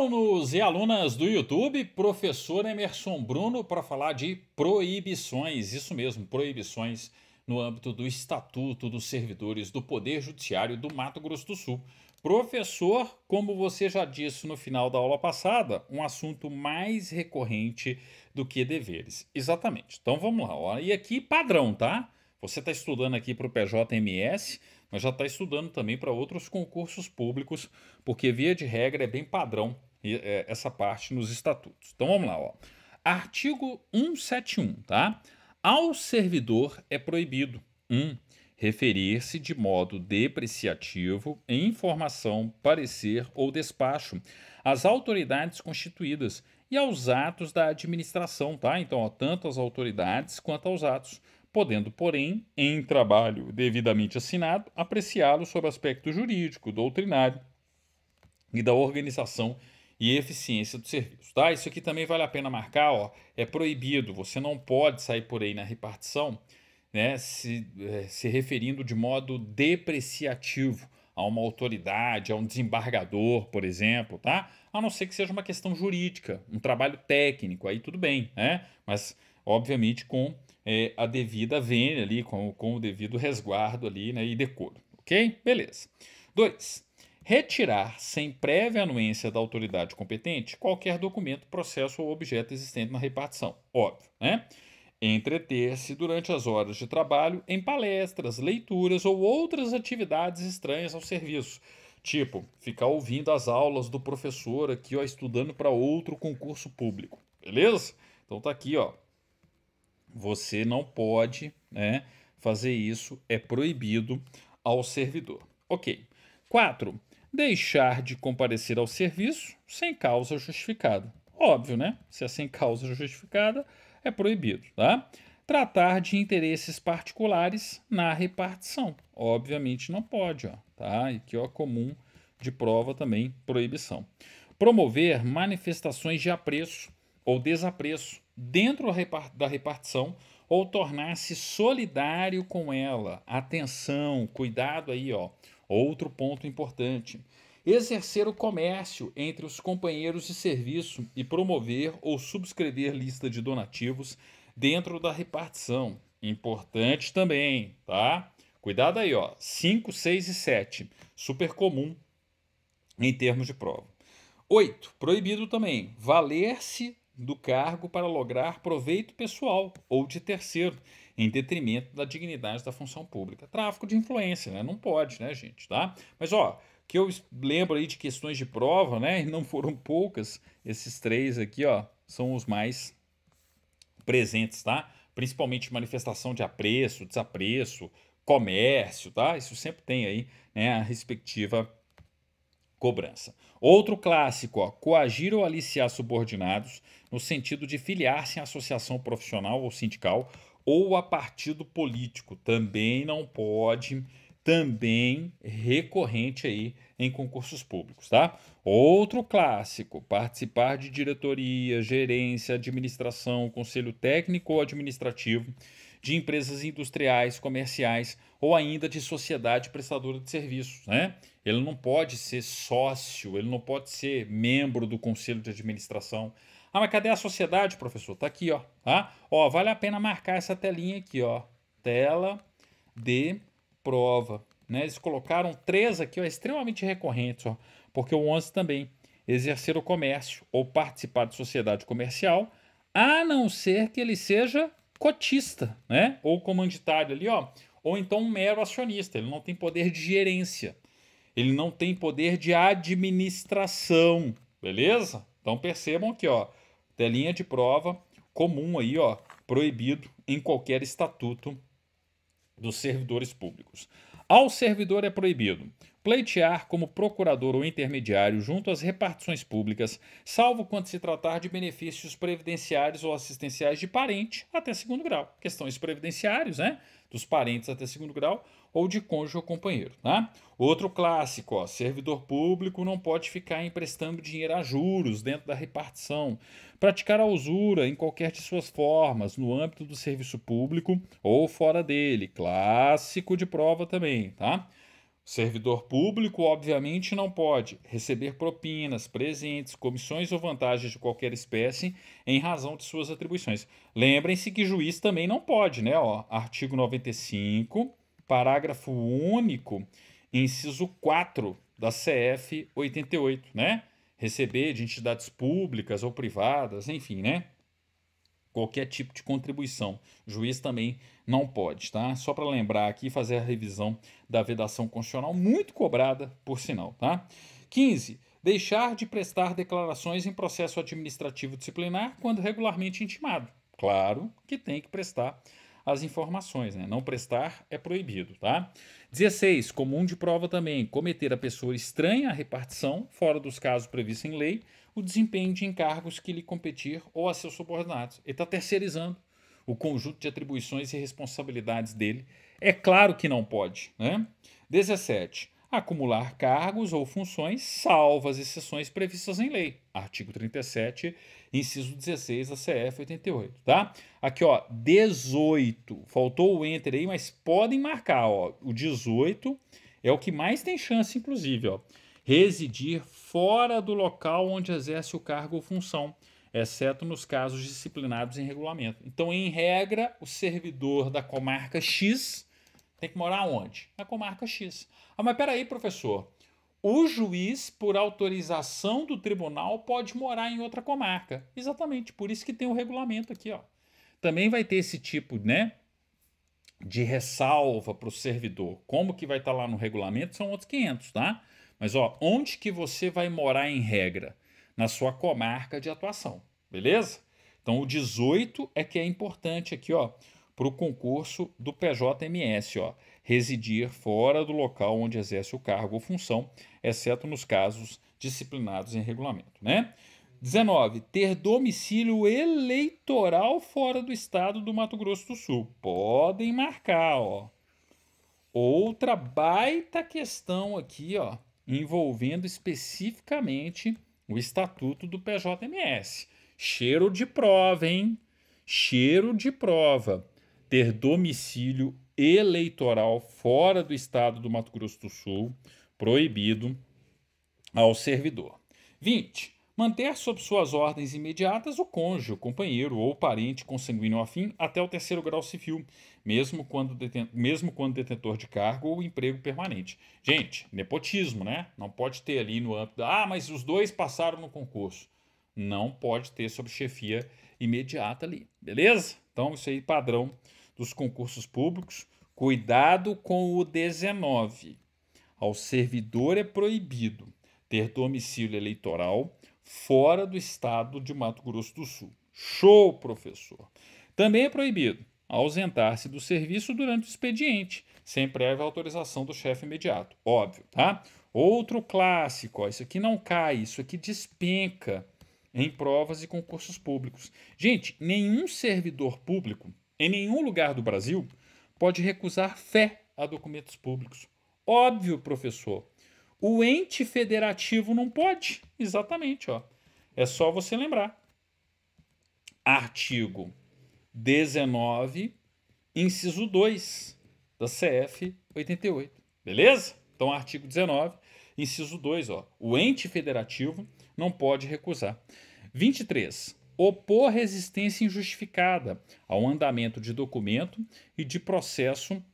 alunos e alunas do YouTube, professor Emerson Bruno para falar de proibições, isso mesmo, proibições no âmbito do Estatuto dos Servidores do Poder Judiciário do Mato Grosso do Sul. Professor, como você já disse no final da aula passada, um assunto mais recorrente do que deveres. Exatamente. Então vamos lá. E aqui, padrão, tá? Você está estudando aqui para o PJMS, mas já está estudando também para outros concursos públicos, porque via de regra é bem padrão é, essa parte nos estatutos. Então vamos lá, ó. Artigo 171, tá? Ao servidor é proibido 1. Um, referir-se de modo depreciativo em informação, parecer ou despacho às autoridades constituídas e aos atos da administração, tá? Então, ó, tanto às autoridades quanto aos atos, podendo, porém, em trabalho devidamente assinado, apreciá-lo sob aspecto jurídico, doutrinário e da organização e eficiência do serviço. Tá? Isso aqui também vale a pena marcar, ó, é proibido, você não pode sair por aí na repartição né, se, eh, se referindo de modo depreciativo a uma autoridade, a um desembargador, por exemplo, tá? A não ser que seja uma questão jurídica, um trabalho técnico, aí tudo bem, né? Mas, obviamente, com é, a devida vênia ali, com, com o devido resguardo ali, né? E decoro, ok? Beleza. Dois, retirar, sem prévia anuência da autoridade competente, qualquer documento, processo ou objeto existente na repartição. Óbvio, né? Entreter-se durante as horas de trabalho em palestras, leituras ou outras atividades estranhas ao serviço. Tipo, ficar ouvindo as aulas do professor aqui, ó, estudando para outro concurso público. Beleza? Então tá aqui, ó. Você não pode, né, fazer isso, é proibido ao servidor. OK. 4 deixar de comparecer ao serviço sem causa justificada. Óbvio, né? Se é sem causa justificada, é proibido, tá? Tratar de interesses particulares na repartição. Obviamente não pode, ó, tá? E que ó é comum de prova também proibição. Promover manifestações de apreço ou desapreço dentro da repartição ou tornar-se solidário com ela. Atenção, cuidado aí, ó. Outro ponto importante: exercer o comércio entre os companheiros de serviço e promover ou subscrever lista de donativos dentro da repartição. Importante também, tá? Cuidado aí, ó. 5, 6 e 7. Super comum em termos de prova. 8. Proibido também. Valer-se do cargo para lograr proveito pessoal ou de terceiro em detrimento da dignidade da função pública. Tráfico de influência, né? Não pode, né, gente, tá? Mas, ó, que eu lembro aí de questões de prova, né, e não foram poucas, esses três aqui, ó, são os mais presentes, tá? Principalmente manifestação de apreço, desapreço, comércio, tá? Isso sempre tem aí, né, a respectiva cobrança. Outro clássico, ó, coagir ou aliciar subordinados no sentido de filiar-se em associação profissional ou sindical ou a partido político. Também não pode, também recorrente aí em concursos públicos, tá? Outro clássico, participar de diretoria, gerência, administração, conselho técnico ou administrativo de empresas industriais, comerciais ou ainda de sociedade prestadora de serviços, né? Ele não pode ser sócio, ele não pode ser membro do conselho de administração, ah, mas cadê a sociedade, professor? Tá aqui, ó. Tá? Ó, vale a pena marcar essa telinha aqui, ó. Tela de prova. Né? Eles colocaram três aqui, ó, extremamente recorrentes, ó. Porque o 11 também. Exercer o comércio ou participar de sociedade comercial, a não ser que ele seja cotista, né? Ou comanditário ali, ó. Ou então um mero acionista. Ele não tem poder de gerência. Ele não tem poder de administração, beleza? Então percebam aqui, ó. Telinha de prova comum aí, ó, proibido em qualquer estatuto dos servidores públicos. Ao servidor é proibido pleitear como procurador ou intermediário junto às repartições públicas, salvo quando se tratar de benefícios previdenciários ou assistenciais de parente até segundo grau. Questões previdenciárias, né? Dos parentes até segundo grau ou de cônjuge ou companheiro, tá? Outro clássico, ó, servidor público não pode ficar emprestando dinheiro a juros dentro da repartição, praticar a usura em qualquer de suas formas no âmbito do serviço público ou fora dele, clássico de prova também, tá? Servidor público, obviamente, não pode receber propinas, presentes, comissões ou vantagens de qualquer espécie em razão de suas atribuições. Lembrem-se que juiz também não pode, né? Ó, artigo 95, parágrafo único, inciso 4 da CF 88, né? Receber de entidades públicas ou privadas, enfim, né? qualquer tipo de contribuição. O juiz também não pode, tá? Só para lembrar aqui fazer a revisão da vedação constitucional, muito cobrada, por sinal, tá? 15. Deixar de prestar declarações em processo administrativo disciplinar quando regularmente intimado. Claro que tem que prestar as informações, né? Não prestar é proibido, tá? 16. Comum de prova também, cometer a pessoa estranha à repartição, fora dos casos previstos em lei, o desempenho de encargos que lhe competir ou a seus subordinados. Ele está terceirizando o conjunto de atribuições e responsabilidades dele. É claro que não pode. Né? 17. Acumular cargos ou funções, salvo as exceções previstas em lei. Artigo 37, inciso 16 da CF 88, tá? Aqui, ó, 18. Faltou o enter aí, mas podem marcar, ó. O 18 é o que mais tem chance, inclusive, ó residir fora do local onde exerce o cargo ou função, exceto nos casos disciplinados em regulamento. Então, em regra, o servidor da comarca X tem que morar onde? Na comarca X. Ah, mas peraí, professor. O juiz, por autorização do tribunal, pode morar em outra comarca. Exatamente, por isso que tem o regulamento aqui, ó. Também vai ter esse tipo, né, de ressalva para o servidor. Como que vai estar tá lá no regulamento são outros 500, tá? Mas ó, onde que você vai morar em regra? Na sua comarca de atuação, beleza? Então o 18 é que é importante aqui, ó, para o concurso do PJMS, ó, residir fora do local onde exerce o cargo ou função, exceto nos casos disciplinados em regulamento, né? 19. Ter domicílio eleitoral fora do estado do Mato Grosso do Sul. Podem marcar, ó. Outra baita questão aqui, ó, envolvendo especificamente o estatuto do PJMS. Cheiro de prova, hein? Cheiro de prova. Ter domicílio eleitoral fora do estado do Mato Grosso do Sul proibido ao servidor. 20 manter sob suas ordens imediatas o cônjuge, o companheiro ou parente consanguíneo afim até o terceiro grau civil, mesmo quando, detentor, mesmo quando detentor de cargo ou emprego permanente. Gente, nepotismo, né? Não pode ter ali no âmbito, ah, mas os dois passaram no concurso. Não pode ter sob chefia imediata ali, beleza? Então, isso aí padrão dos concursos públicos. Cuidado com o 19. Ao servidor é proibido ter domicílio eleitoral fora do estado de Mato Grosso do Sul. Show, professor! Também é proibido ausentar-se do serviço durante o expediente, sem prévia autorização do chefe imediato. Óbvio, tá? Outro clássico, ó, isso aqui não cai, isso aqui despenca em provas e concursos públicos. Gente, nenhum servidor público em nenhum lugar do Brasil pode recusar fé a documentos públicos. Óbvio, professor. O ente federativo não pode. Exatamente, ó. É só você lembrar. Artigo 19, inciso 2 da CF 88. Beleza? Então, artigo 19, inciso 2, ó. O ente federativo não pode recusar. 23. Opor resistência injustificada ao andamento de documento e de processo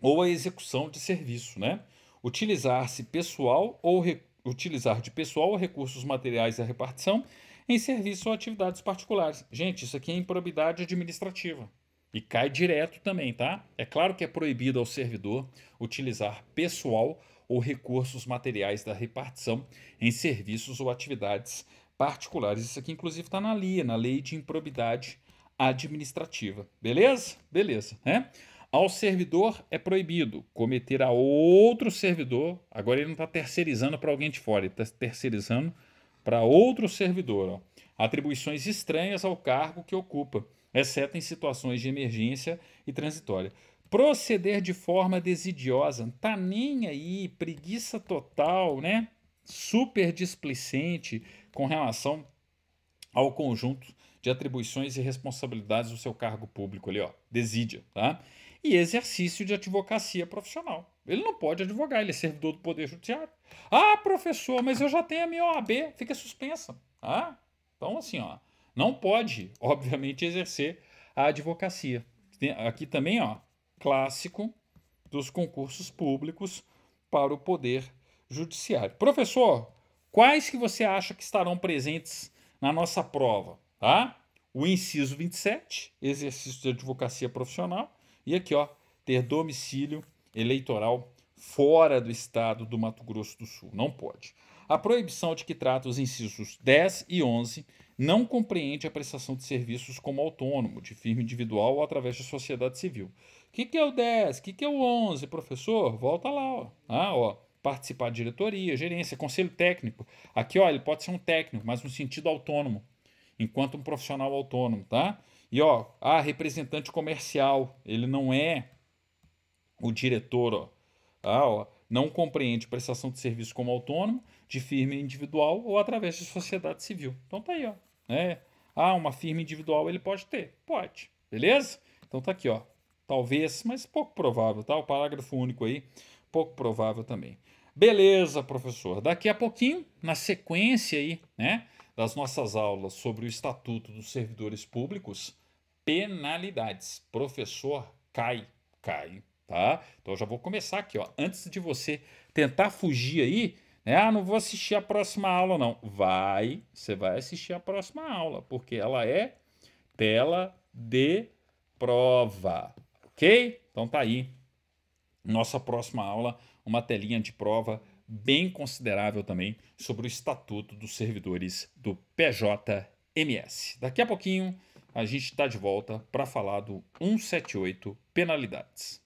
ou à execução de serviço, né? utilizar-se pessoal ou utilizar de pessoal ou recursos materiais da repartição em serviço ou atividades particulares. Gente, isso aqui é improbidade administrativa. E cai direto também, tá? É claro que é proibido ao servidor utilizar pessoal ou recursos materiais da repartição em serviços ou atividades particulares. Isso aqui, inclusive, está na LIA, na Lei de Improbidade Administrativa. Beleza? Beleza, né? Ao servidor é proibido cometer a outro servidor. Agora ele não está terceirizando para alguém de fora, ele está terceirizando para outro servidor. Ó. Atribuições estranhas ao cargo que ocupa, exceto em situações de emergência e transitória. Proceder de forma desidiosa, tá nem aí, preguiça total, né? Super displicente com relação ao conjunto de atribuições e responsabilidades do seu cargo público ali, ó, desídia, tá? E exercício de advocacia profissional. Ele não pode advogar, ele é servidor do Poder Judiciário. Ah, professor, mas eu já tenho a minha OAB, fica suspensa. Ah, então assim, ó, não pode, obviamente, exercer a advocacia. Aqui também, ó, clássico dos concursos públicos para o Poder Judiciário. Professor, quais que você acha que estarão presentes na nossa prova? Tá? O inciso 27, exercício de advocacia profissional. E aqui, ó, ter domicílio eleitoral fora do estado do Mato Grosso do Sul. Não pode. A proibição de que trata os incisos 10 e 11 não compreende a prestação de serviços como autônomo, de firma individual ou através de sociedade civil. O que, que é o 10? O que, que é o 11, professor? Volta lá, ó. Ah, ó. Participar de diretoria, gerência, conselho técnico. Aqui, ó, ele pode ser um técnico, mas no sentido autônomo enquanto um profissional autônomo, tá? E ó, ah, representante comercial, ele não é o diretor, ó. Ah, ó, não compreende prestação de serviço como autônomo, de firma individual ou através de sociedade civil. Então tá aí, ó. Né? Ah, uma firma individual ele pode ter? Pode. Beleza? Então tá aqui, ó. Talvez, mas pouco provável, tá? O parágrafo único aí, pouco provável também. Beleza, professor. Daqui a pouquinho, na sequência aí, né? das nossas aulas sobre o Estatuto dos Servidores Públicos, penalidades. Professor, cai, cai, tá? Então eu já vou começar aqui, ó. Antes de você tentar fugir aí, né? Ah, não vou assistir a próxima aula, não. Vai, você vai assistir a próxima aula, porque ela é tela de prova, ok? Então tá aí. Nossa próxima aula, uma telinha de prova bem considerável também sobre o Estatuto dos Servidores do PJMS. Daqui a pouquinho a gente está de volta para falar do 178 Penalidades.